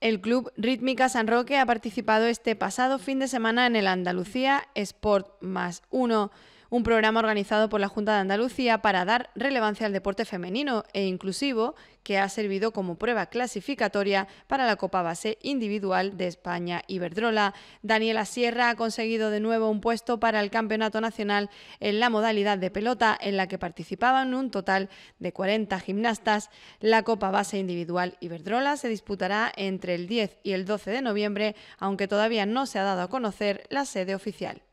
El club Rítmica San Roque ha participado este pasado fin de semana en el Andalucía Sport más 1 un programa organizado por la Junta de Andalucía para dar relevancia al deporte femenino e inclusivo que ha servido como prueba clasificatoria para la Copa Base Individual de España Iberdrola. Daniela Sierra ha conseguido de nuevo un puesto para el Campeonato Nacional en la modalidad de pelota en la que participaban un total de 40 gimnastas. La Copa Base Individual Iberdrola se disputará entre el 10 y el 12 de noviembre, aunque todavía no se ha dado a conocer la sede oficial.